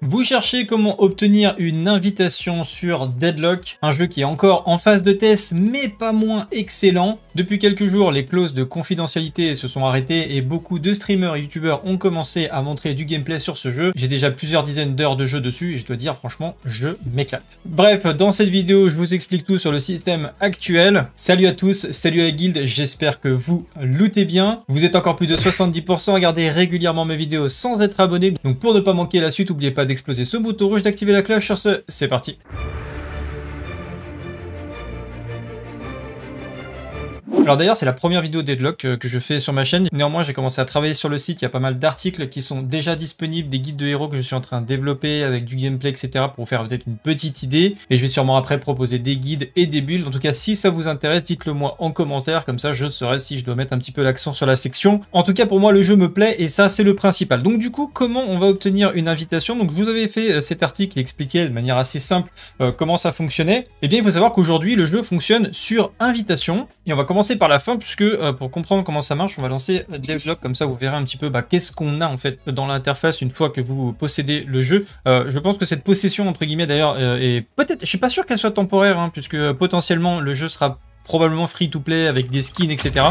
Vous cherchez comment obtenir une invitation sur Deadlock, un jeu qui est encore en phase de test mais pas moins excellent. Depuis quelques jours, les clauses de confidentialité se sont arrêtées et beaucoup de streamers et youtubeurs ont commencé à montrer du gameplay sur ce jeu. J'ai déjà plusieurs dizaines d'heures de jeu dessus et je dois dire franchement, je m'éclate. Bref, dans cette vidéo, je vous explique tout sur le système actuel. Salut à tous, salut à la guilde, j'espère que vous lootez bien. Vous êtes encore plus de 70%, à regarder régulièrement mes vidéos sans être abonné. Donc pour ne pas manquer la suite, n'oubliez pas d'exploser ce bouton rouge, d'activer la cloche. Sur ce, c'est parti. Alors d'ailleurs, c'est la première vidéo Deadlock que je fais sur ma chaîne. Néanmoins, j'ai commencé à travailler sur le site. Il y a pas mal d'articles qui sont déjà disponibles, des guides de héros que je suis en train de développer avec du gameplay, etc. pour faire peut-être une petite idée. Et je vais sûrement après proposer des guides et des builds. En tout cas, si ça vous intéresse, dites-le moi en commentaire. Comme ça, je saurai si je dois mettre un petit peu l'accent sur la section. En tout cas, pour moi, le jeu me plaît et ça, c'est le principal. Donc du coup, comment on va obtenir une invitation Donc je vous avais fait euh, cet article expliqué expliquait de manière assez simple euh, comment ça fonctionnait. Eh bien, il faut savoir qu'aujourd'hui, le jeu fonctionne sur invitation. Et on va commencer par la fin, puisque euh, pour comprendre comment ça marche, on va lancer euh, Devlog, comme ça vous verrez un petit peu bah, qu'est-ce qu'on a en fait dans l'interface une fois que vous possédez le jeu. Euh, je pense que cette possession, entre guillemets d'ailleurs, est peut-être, je suis pas sûr qu'elle soit temporaire, hein, puisque potentiellement le jeu sera probablement free to play avec des skins, etc.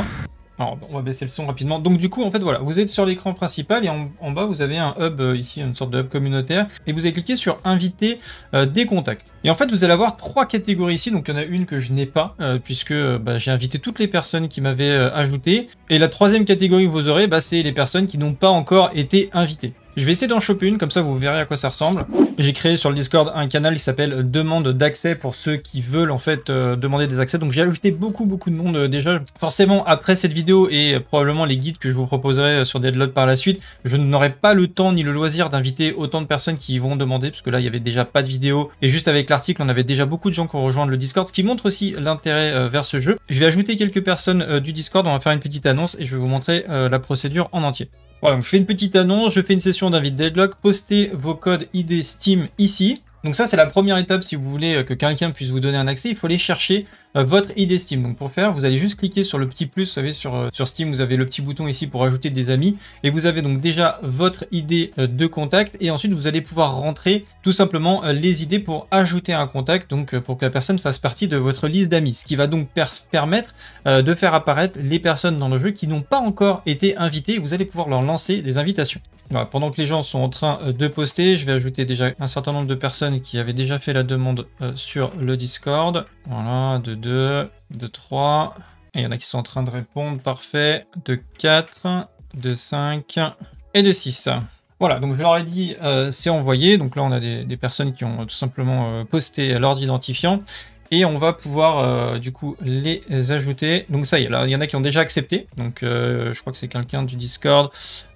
Alors, ah, on va baisser le son rapidement. Donc du coup, en fait, voilà, vous êtes sur l'écran principal et en, bas, vous avez un hub euh, ici, une sorte de hub communautaire. Et vous allez cliquer sur inviter euh, des contacts. Et en fait, vous allez avoir trois catégories ici. Donc il y en a une que je n'ai pas, euh, puisque bah, j'ai invité toutes les personnes qui m'avaient ajouté. Et la troisième catégorie que vous aurez, bah, c'est les personnes qui n'ont pas encore été invitées. Je vais essayer d'en choper une, comme ça vous verrez à quoi ça ressemble. J'ai créé sur le Discord un canal qui s'appelle Demande d'accès pour ceux qui veulent en fait euh, demander des accès. Donc j'ai ajouté beaucoup beaucoup de monde euh, déjà. Forcément après cette vidéo et euh, probablement les guides que je vous proposerai sur Deadload par la suite, je n'aurai pas le temps ni le loisir d'inviter autant de personnes qui vont demander parce que là il y avait déjà pas de vidéo et juste avec l'article on avait déjà beaucoup de gens qui ont rejoint le Discord, ce qui montre aussi l'intérêt vers ce jeu. Je vais ajouter quelques personnes du Discord, on va faire une petite annonce et je vais vous montrer la procédure en entier. Voilà, donc je fais une petite annonce, je fais une session d'invite deadlock, postez vos codes ID Steam ici. Donc ça, c'est la première étape si vous voulez euh, que quelqu'un puisse vous donner un accès. Il faut aller chercher euh, votre ID Steam. Donc pour faire, vous allez juste cliquer sur le petit plus. Vous savez, sur, euh, sur Steam, vous avez le petit bouton ici pour ajouter des amis. Et vous avez donc déjà votre ID de contact. Et ensuite, vous allez pouvoir rentrer tout simplement les idées pour ajouter un contact. Donc pour que la personne fasse partie de votre liste d'amis. Ce qui va donc permettre de faire apparaître les personnes dans le jeu qui n'ont pas encore été invitées. Vous allez pouvoir leur lancer des invitations pendant que les gens sont en train euh, de poster, je vais ajouter déjà un certain nombre de personnes qui avaient déjà fait la demande euh, sur le Discord. Voilà, de 2, de 3. Et il y en a qui sont en train de répondre, parfait. De 4, de 5 et de 6. Voilà, donc je leur ai dit euh, c'est envoyé. Donc là, on a des, personnes qui ont tout simplement posté leurs identifiants et on va pouvoir du coup les ajouter. Donc ça y est, là il y en a qui ont déjà accepté. Donc je crois que c'est quelqu'un du Discord,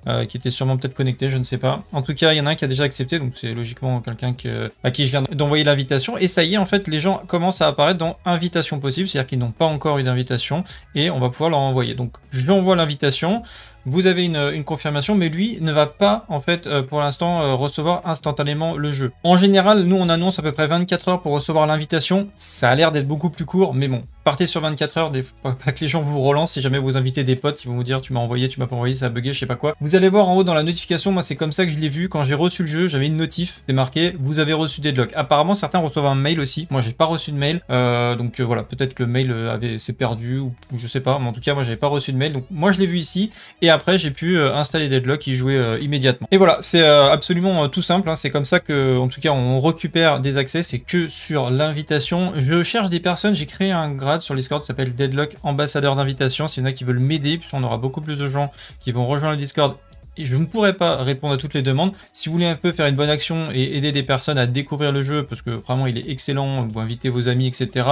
euh, qui était sûrement peut-être connecté, je ne sais pas. En tout cas, il y en a un qui a déjà accepté, donc c'est logiquement quelqu'un à qui je viens d'envoyer l'invitation. Et ça y est, en fait, les gens commencent à apparaître dans invitation possible, c'est-à-dire qu'ils n'ont pas encore eu d'invitation, et on va pouvoir leur envoyer. Donc, je lui envoie l'invitation vous avez une, confirmation, mais lui ne va pas, en fait, euh, pour l'instant, euh, recevoir instantanément le jeu. En général, nous, on annonce à peu près 24 heures pour recevoir l'invitation. Ça a l'air d'être beaucoup plus court, mais bon, partez sur 24 heures, des, pas, pas que les gens vous relancent. Si jamais vous invitez des potes, ils vont vous dire, tu m'as envoyé, tu m'as pas envoyé, ça a bugué, je sais pas quoi allez voir en haut dans la notification, moi c'est comme ça que je l'ai vu. Quand j'ai reçu le jeu, j'avais une notif, démarqué vous avez reçu Deadlock. Apparemment, certains reçoivent un mail aussi. Moi, j'ai pas reçu de mail. Euh, donc euh, voilà, peut-être que le mail euh, avait s'est perdu ou, je sais pas. Mais en tout cas, moi, j'avais pas reçu de mail. Donc moi, je l'ai vu ici. Et après, j'ai pu installer Deadlock et jouer immédiatement. Et voilà, c'est absolument tout simple. Hein. C'est comme ça que, en tout cas, on récupère des accès. C'est que sur l'invitation. Je cherche des personnes. J'ai créé un grade sur Discord qui s'appelle Deadlock Ambassadeur d'invitation. S'il y en a qui veulent m'aider, puisqu'on aura beaucoup plus de gens qui vont rejoindre le Discord je ne pourrai pas répondre à toutes les demandes. Si vous voulez un peu faire une bonne action et aider des personnes à découvrir le jeu, parce que vraiment il est excellent, vous invitez vos amis, etc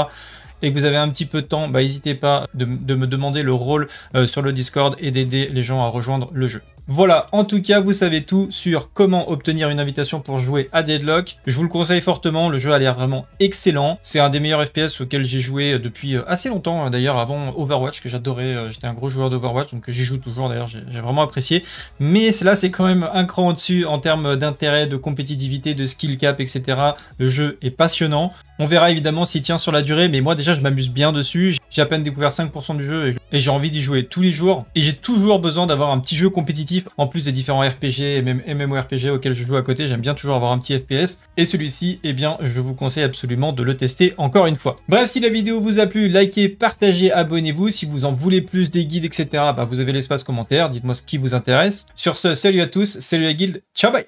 et que vous avez un petit peu de temps, bah, n'hésitez pas de, me demander le rôle euh, sur le Discord et d'aider les gens à rejoindre le jeu. Voilà, en tout cas, vous savez tout sur comment obtenir une invitation pour jouer à Deadlock. Je vous le conseille fortement, le jeu a l'air vraiment excellent. C'est un des meilleurs FPS auxquels j'ai joué euh, depuis euh, assez longtemps, hein, d'ailleurs avant Overwatch, que j'adorais. Euh, j'étais un gros joueur d'Overwatch, donc j'y joue toujours d'ailleurs, j'ai vraiment apprécié. Mais là, c'est quand même un cran au-dessus en termes d'intérêt, de compétitivité, de skill cap, etc. Le jeu est passionnant. On verra évidemment s'il tient sur la durée, mais moi déjà, je m'amuse bien dessus. J'ai à peine découvert 5% du jeu et j'ai envie d'y jouer tous les jours. Et j'ai toujours besoin d'avoir un petit jeu compétitif en plus des différents RPG et même MMORPG auxquels je joue à côté, j'aime bien toujours avoir un petit FPS. Et celui-ci, eh bien, je vous conseille absolument de le tester encore une fois. Bref, si la vidéo vous a plu, likez, partagez, abonnez-vous. Si vous en voulez plus des guides, etc., bah, vous avez l'espace commentaire. Dites-moi ce qui vous intéresse. Sur ce, salut à tous, salut à guilde, ciao bye